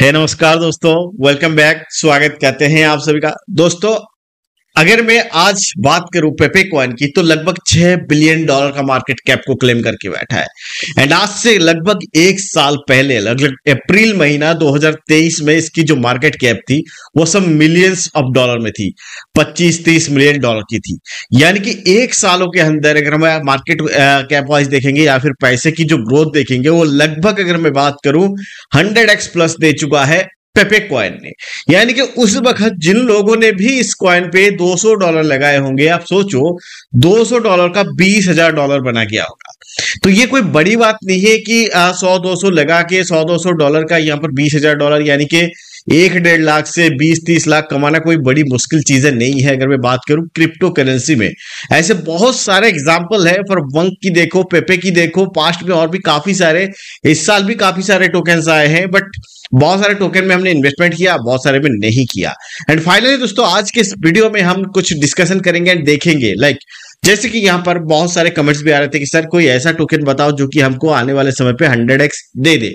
है नमस्कार दोस्तों वेलकम बैक स्वागत करते हैं आप सभी का दोस्तों अगर मैं आज बात करूं पेपे कॉइन की तो लगभग छह बिलियन डॉलर का मार्केट कैप को क्लेम करके बैठा है एंड आज से लगभग एक साल पहले लगभग अप्रैल महीना 2023 में इसकी जो मार्केट कैप थी वो सब मिलियंस ऑफ डॉलर में थी 25-30 मिलियन डॉलर की थी यानी कि एक सालों के अंदर अगर हम मार्केट कैप वाइज देखेंगे या फिर पैसे की जो ग्रोथ देखेंगे वो लगभग अगर मैं बात करूं हंड्रेड प्लस दे चुका है पेपे कॉइन ने यानी कि उस वक्त जिन लोगों ने भी इस क्वन पे 200 डॉलर लगाए होंगे आप सोचो 200 डॉलर का 20,000 डॉलर बना गया होगा तो ये कोई बड़ी बात नहीं है कि सौ दो सौ लगा के सौ दो सौ डॉलर का यहां पर बीस हजार डॉलर यानी कि एक डेढ़ लाख से बीस तीस लाख कमाना कोई बड़ी मुश्किल चीजें नहीं है अगर मैं बात करूं क्रिप्टो करेंसी में ऐसे बहुत सारे एग्जाम्पल है फॉर वंक की देखो पेपे की देखो पास्ट में और भी काफी सारे इस साल भी काफी सारे टोकन आए हैं बट बहुत सारे टोकन में हमने इन्वेस्टमेंट किया बहुत सारे में नहीं किया एंड फाइनली दोस्तों आज के इस वीडियो में हम कुछ डिस्कशन करेंगे एंड देखेंगे लाइक like, जैसे कि यहाँ पर बहुत सारे कमेंट्स भी आ रहे थे कि सर कोई ऐसा टोकन बताओ जो कि हमको आने वाले समय पे 100x दे दे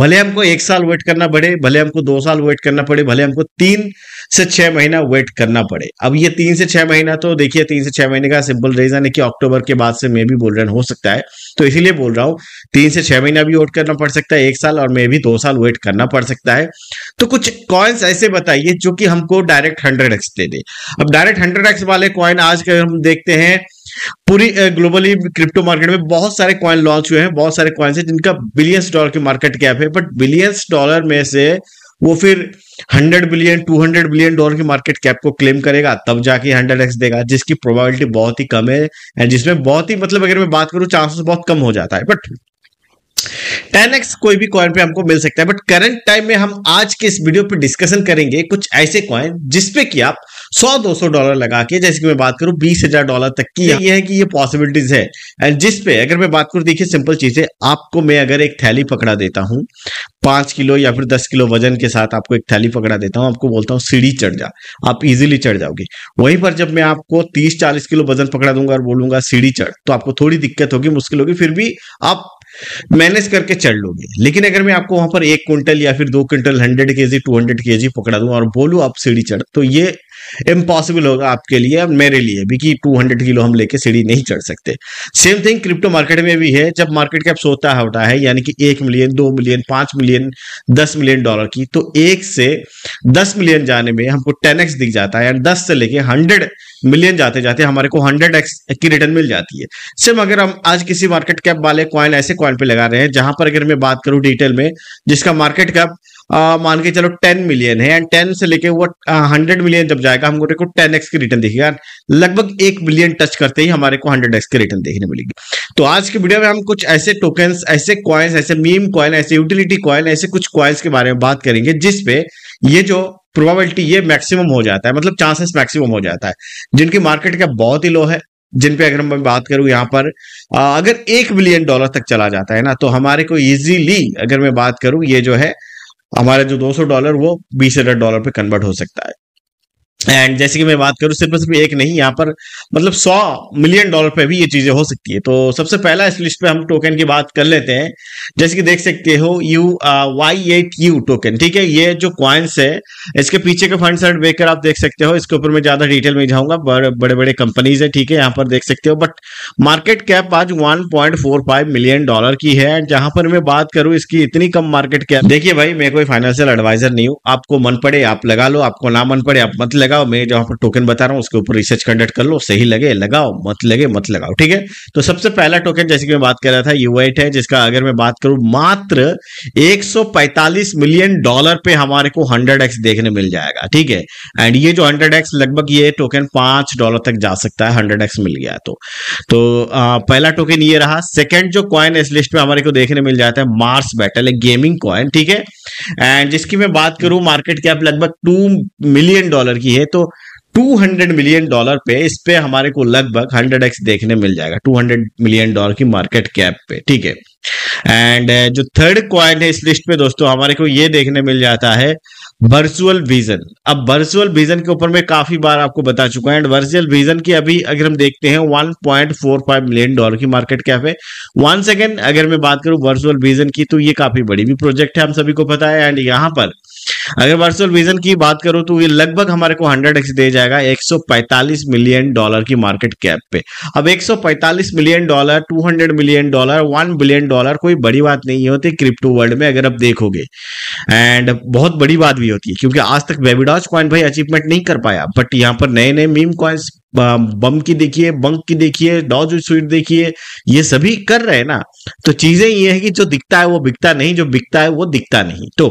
भले हमको एक साल वेट करना पड़े भले हमको दो साल वेट करना पड़े भले हमको तीन से छह महीना वेट करना पड़े अब ये तीन से छह महीना तो देखिए तीन से छह महीने का सिंपल रीजन है कि अक्टूबर के बाद से मे भी बोल रन हो सकता है तो इसीलिए बोल रहा हूँ तीन से छह महीना भी वेट करना पड़ सकता है एक साल और मे भी दो साल वेट करना पड़ सकता है तो कुछ कॉइन्स ऐसे बताइए जो कि हमको डायरेक्ट हंड्रेड दे दे अब डायरेक्ट हंड्रेड वाले कॉइन आज हम देखते हैं पूरी ग्लोबली क्रिप्टो मार्केट में बहुत सारे क्वाइन लॉन्च हुए हैं बहुत सारे कॉइन्स हैं जिनका बिलियंस डॉलर की मार्केट कैप है बट बिलियंस डॉलर में से वो फिर 100 बिलियन 200 बिलियन डॉलर की मार्केट कैप को क्लेम करेगा तब जाके हंड्रेड एक्स देगा जिसकी प्रोबेबिलिटी बहुत ही कम है एंड जिसमें बहुत ही मतलब अगर मैं बात करूं चांसेस बहुत कम हो जाता है बट टेन एक्स कोई भी कॉइन पे हमको मिल सकता है बट करंट टाइम में हम आज के इस वीडियो पे डिस्कशन करेंगे कुछ ऐसे कॉइन जिसपे कि आप सौ दो सौ डॉलर लगा के जैसे कि मैं बात करूँ बीस हजार डॉलर तक की ये है कि ये पॉसिबिलिटीज है एंड जिस पे अगर मैं बात करूं देखिए सिंपल चीज है आपको मैं अगर एक थैली पकड़ा देता हूँ पांच किलो या फिर दस किलो वजन के साथ आपको एक थैली पकड़ा देता हूं आपको बोलता हूँ सीढ़ी चढ़ जा आप इजिली चढ़ जाओगे वहीं पर जब मैं आपको तीस चालीस किलो वजन पकड़ा दूंगा और बोलूंगा सीढ़ी चढ़ तो आपको थोड़ी दिक्कत होगी मुश्किल होगी फिर भी आप मैनेज करके चढ़ लोगे लेकिन अगर मैं आपको वहां पर एक क्विंटल या फिर दो क्विंटल हंड्रेड के जी टू हंड्रेड के जी पकड़ा दूं और बोलू आप सीढ़ी चढ़ तो ये इम्पॉसिबल होगा आपके लिए और मेरे लिए भी कि 200 किलो हम लेके सीढ़ी नहीं चढ़ सकते सेम थिंग क्रिप्टो मार्केट में भी है जब मार्केट कैप सोता होता है यानी कि एक मिलियन दो मिलियन पांच मिलियन दस मिलियन डॉलर की तो एक से दस मिलियन जाने में हमको टेन दिख जाता है एंड दस से लेके हंड्रेड मिलियन जाते जाते हमारे को हंड्रेड एक्स की रिटर्न मिल जाती है सिर्फ अगर हम आज किसी मार्केट कैप वाले क्वाइन ऐसे क्वाइन पे लगा रहे हैं जहां पर अगर मैं बात करूं डिटेल में जिसका मार्केट कैप मान के चलो टेन मिलियन है एंड टेन से लेके वो हंड्रेड मिलियन जब जाएगा हमको को टेन एक्स की रिटर्न दिखेगा लगभग एक मिलियन टच करते ही हमारे को हंड्रेड एक्स की रिटर्न देखने मिलेगी तो आज की वीडियो में हम कुछ ऐसे टोकन ऐसे क्वाइंस ऐसे मीम क्वाइन ऐसे यूटिलिटी क्वाइन ऐसे कुछ क्वाइंस के बारे में बात करेंगे जिसपे ये जो प्रोबेबिलिटी ये मैक्सिमम हो जाता है मतलब चांसेस मैक्सिमम हो जाता है जिनकी मार्केट कैप बहुत ही लो है जिन पे अगर मैं बात करूं यहाँ पर आ, अगर एक बिलियन डॉलर तक चला जाता है ना तो हमारे को इजीली अगर मैं बात करूं ये जो है हमारे जो 200 डॉलर वो बीस हजार डॉलर पे कन्वर्ट हो सकता है एंड जैसे कि मैं बात करूं सिर्फ सिर्फ एक नहीं यहाँ पर मतलब सौ मिलियन डॉलर पे भी ये चीजें हो सकती है तो सबसे पहला इस लिस्ट पे हम टोकन की बात कर लेते हैं जैसे कि देख सकते हो U Y eight U token ठीक है ये जो क्वाइंस है इसके पीछे के फंड सर्ट बेकर आप देख सकते हो इसके ऊपर मैं ज्यादा डिटेल में जाऊंगा बड़े बड़े बड़े कंपनीज है ठीक है यहाँ पर देख सकते हो बट मार्केट कैप आज वन मिलियन डॉलर की है जहां पर मैं बात करूं इसकी इतनी कम मार्केट कैप देखिए भाई मैं कोई फाइनेंशियल एडवाइजर नहीं हूँ आपको मन पड़े आप लगा लो आपको ना मन पड़े आप मत लगाओ मैं जो आपको टोकन बता रहा हूँ उसके ऊपर रिसर्च कंडक्ट कर लो सही लगे लगाओ मत लगे मत लगाओ ठीक है तो सबसे पहला टोकन जैसे कि मैं बात कर रहा था यूएट है जिसका अगर मैं बात करूं मात्र 145 मिलियन डॉलर पे हमारे को हंड्रेड देखने मिल जाएगा ठीक है एंड ये जो हंड्रेड लगभग ये टोकन पांच डॉलर तक जा सकता है हंड्रेड मिल गया तो तो आ, पहला टोकन ये रहा सेकेंड जो क्वाइन इस लिस्ट में हमारे को देखने मिल जाता है मार्स बैटल एक गेमिंग क्वाइन ठीक है एंड जिसकी मैं बात करूं मार्केट कैप लगभग टू मिलियन डॉलर की है तो 200 मिलियन डॉलर पे इस पे हमारे को लगभग 100x देखने मिल जाएगा 200 मिलियन डॉलर की मार्केट कैप पे ठीक है एंड uh, जो थर्ड क्वाइन है इस लिस्ट पे दोस्तों हमारे को ये देखने मिल जाता है वर्चुअल विजन अब वर्चुअल विजन के ऊपर मैं काफी बार आपको बता चुका हूं एंड वर्चुअल विजन की अभी अगर हम देखते हैं 1.45 मिलियन डॉलर की मार्केट कैप है वन सेकेंड अगर मैं बात करूं वर्चुअल विजन की तो ये काफी बड़ी भी प्रोजेक्ट है हम सभी को पता है एंड यहां पर अगर वर्चुअल विजन की बात करो तो ये लगभग हमारे को 100x दे जाएगा 145 मिलियन डॉलर की मार्केट कैप पे अब 145 million dollar 200 million dollar 1 billion dollar कोई बड़ी बात नहीं होती क्रिप्टो वर्ल्ड में अगर आप देखोगे एंड बहुत बड़ी बात भी होती है क्योंकि आज तक वेबीडॉज कॉइन भाई अचीवमेंट नहीं कर पाया बट यहाँ पर नए नए मीम कॉइन्स बम की देखिए बंक की देखिए डॉज स्वीट देखिए ये सभी कर रहे हैं ना तो चीजें ये है कि जो दिखता है वो बिकता नहीं जो बिकता है वो दिखता नहीं तो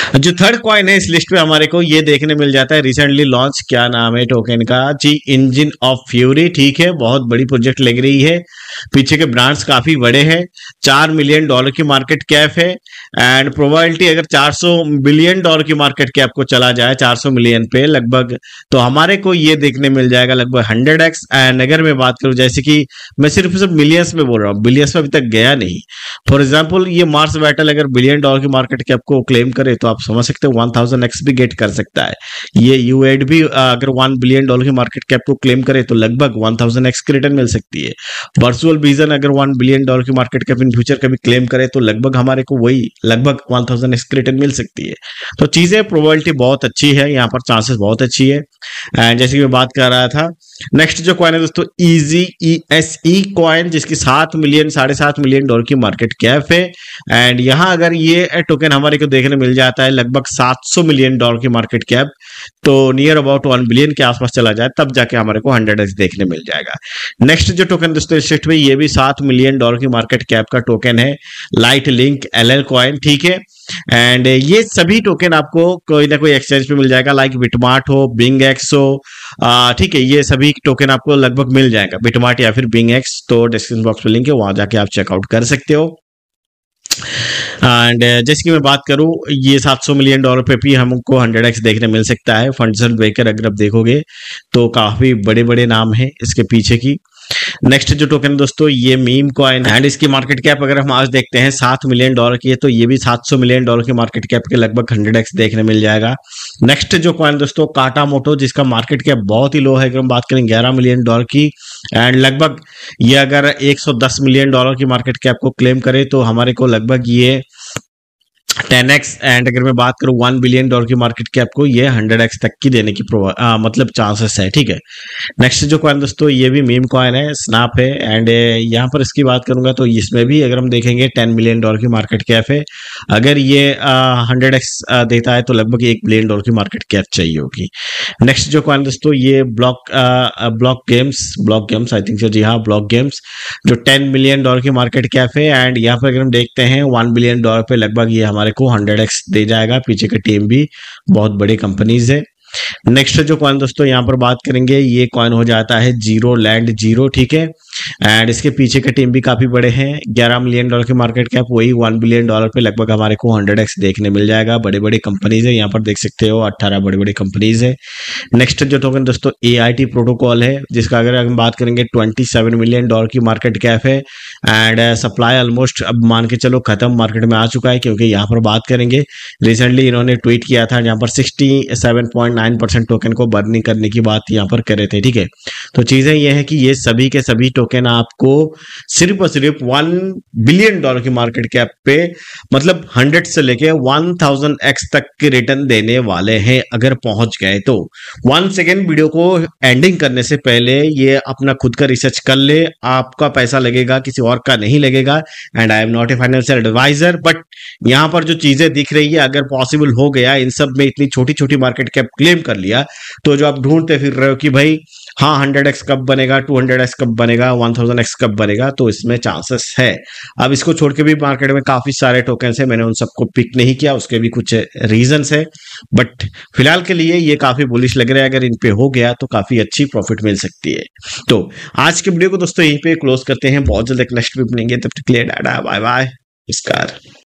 जो थर्ड क्वाइन है इस लिस्ट में हमारे को ये देखने मिल जाता है रिसेंटली लॉन्च क्या नाम है टोकन का जी इंजिन ऑफ फ्यूरी ठीक है बहुत बड़ी प्रोजेक्ट लग रही है पीछे के ब्रांड्स काफी बड़े हैं चार मिलियन डॉलर की मार्केट कैप है एंड प्रोबेबिलिटी अगर 400 बिलियन डॉलर की मार्केट कैप को चला जाए 400 मिलियन पे लगभग तो हमारे को ये देखने मिल जाएगा लगभग हंड्रेड एक्स एंड अगर मैं बात करूं जैसे कि मैं सिर्फ सिर्फ मिलियंस में बोल रहा हूँ बिलियंस में अभी तक गया नहीं फॉर एग्जाम्पल ये मार्स बैटल अगर बिलियन डॉलर की मार्केट कैप को क्लेम करे तो आप समझ सकते हो वन थाउजेंड एक्स भी गेट कर सकता है ये यू एड भी अगर वन बिलियन डॉलर की मार्केट कैप को क्लेम करे तो लगभग वन थाउजेंड एक्स की रिटर्न मिल सकती है वर्चुअल विजन अगर वन बिलियन डॉलर की मार्केट कैप इन फ्यूचर कभी क्लेम करे तो लगभग हमारे को वही लगभग वन थाउजेंड एक्स की रिटर्न मिल सकती है तो चीजें प्रोबेबिलिटी बहुत अच्छी है यहाँ पर चांसेस बहुत अच्छी है एंड जैसे कि मैं बात कर रहा था नेक्स्ट जो कॉइन है दोस्तों easy E S E coin जिसकी सात मिलियन साढ़े सात मिलियन डॉलर की मार्केट कैप है एंड यहां अगर ये टोकन हमारे को देखने मिल जाता है लगभग 700 मिलियन डॉलर की मार्केट कैप तो नियर अबाउट वन बिलियन के आसपास चला जाए तब जाके हमारे को हंड्रेड एक्स देखने मिल जाएगा नेक्स्ट जो टोकन दोस्तों लिस्ट में ये भी सात मिलियन डॉलर की मार्केट कैप का टोकन है light link L L coin ठीक है एंड uh, ये सभी टोकन आपको कोई ना कोई एक्सचेंज पे मिल जाएगा लाइक बिटमार्ट हो बिंग एक्स हो ठीक है ये सभी टोकन आपको लगभग मिल जाएगा बिटमार्ट या फिर बिंग एक्स तो डिस्क्रिप्शन बॉक्स में लिंक है वहां जाके आप चेकआउट कर सकते हो एंड uh, जैसे कि मैं बात करूं ये 700 मिलियन डॉलर पे भी हमको 100x देखने मिल सकता है फंडसल बेकर अगर आप देखोगे तो काफ़ी बड़े बड़े नाम हैं इसके पीछे की नेक्स्ट जो टोकन है दोस्तों ये मीम कॉइन एंड इसकी मार्केट कैप अगर हम आज देखते हैं सात मिलियन डॉलर की है तो ये भी सात सौ मिलियन डॉलर की मार्केट कैप के लगभग हंड्रेड एक्स देखने मिल जाएगा नेक्स्ट जो कॉइन दोस्तों काटा मोटो जिसका मार्केट कैप बहुत ही लो है अगर हम बात करें ग्यारह मिलियन डॉलर की एंड लगभग ये अगर एक सौ दस मिलियन डॉलर की मार्केट कैप को क्लेम करे तो हमारे को लगभग ये टेन एक्स एंड अगर मैं बात करूं वन बिलियन डॉलर की मार्केट कैप को ये हंड्रेड एक्स तक की देने की आ, मतलब चांसेस है ठीक है नेक्स्ट जो कॉइन दोस्तों ये भी मीम कॉइन है स्नैप है एंड यहाँ पर इसकी बात करूंगा तो इसमें भी अगर हम देखेंगे टेन मिलियन डॉलर की मार्केट कैप है अगर ये हंड्रेड एक्स देता है तो लगभग एक बिलियन डॉलर की मार्केट कैप चाहिए होगी नेक्स्ट जो कॉइन दोस्तों ये block block games block games I think जी हाँ ब्लॉक गेम्स जो टेन मिलियन डॉलर की मार्केट कैप है एंड यहाँ पर अगर हम देखते हैं वन बिलियन डॉलर पे लगभग ये हमारे हमारे को एक्स दे जाएगा पीछे की टीम भी बहुत बड़ी कंपनीज है नेक्स्ट जो कॉइन दोस्तों यहाँ पर बात करेंगे ये कॉइन हो जाता है जीरो लैंड जीरो ठीक है एंड इसके पीछे के टीम भी काफ़ी बड़े हैं 11 मिलियन डॉलर के मार्केट कैप वही 1 बिलियन डॉलर पे लगभग हमारे को 100x देखने मिल जाएगा बड़े बड़े कंपनीज है यहाँ पर देख सकते हो 18 बड़े बड़े कंपनीज है नेक्स्ट जो टोकन दोस्तों ए प्रोटोकॉल है जिसका अगर हम बात करेंगे ट्वेंटी मिलियन डॉलर की मार्केट कैप है एंड सप्लाई ऑलमोस्ट अब मान के चलो खत्म मार्केट में आ चुका है क्योंकि यहाँ पर बात करेंगे रिसेंटली इन्होंने ट्वीट किया था जहाँ पर सिक्सटी टोकन को बर्निंग करने की बात यहाँ पर करे थे ठीक है तो चीज़ें ये है कि ये सभी के सभी टोकन टोकन आपको सिर्फ और सिर्फ वन बिलियन डॉलर की मार्केट कैप पे मतलब हंड्रेड से लेके वन थाउजेंड एक्स तक के रिटर्न देने वाले हैं अगर पहुंच गए तो वन सेकेंड वीडियो को एंडिंग करने से पहले ये अपना खुद का रिसर्च कर ले आपका पैसा लगेगा किसी और का नहीं लगेगा and I am not a financial adviser but यहां पर जो चीजें दिख रही है अगर पॉसिबल हो गया इन सब में इतनी छोटी छोटी मार्केट कैप क्लेम कर लिया तो जो आप ढूंढते फिर रहे हो कि भाई हाँ हंड्रेड एक्स कब बनेगा टू हंड्रेड एक्स कब बनेगा वन थाउजेंड एक्स कब बनेगा तो इसमें चांसेस है अब इसको छोड़ के भी मार्केट में काफी सारे टोकन है मैंने उन सबको पिक नहीं किया उसके भी कुछ रीजन है बट फिलहाल के लिए ये काफी बुलिश लग रहा है अगर इनपे हो गया तो काफी अच्छी प्रॉफिट मिल सकती है तो आज के वीडियो को दोस्तों यहीं पे क्लोज करते हैं बहुत जल्द एक नेक्स्ट भी मिलेंगे तब तक लिए डाटा बाय बाय नमस्कार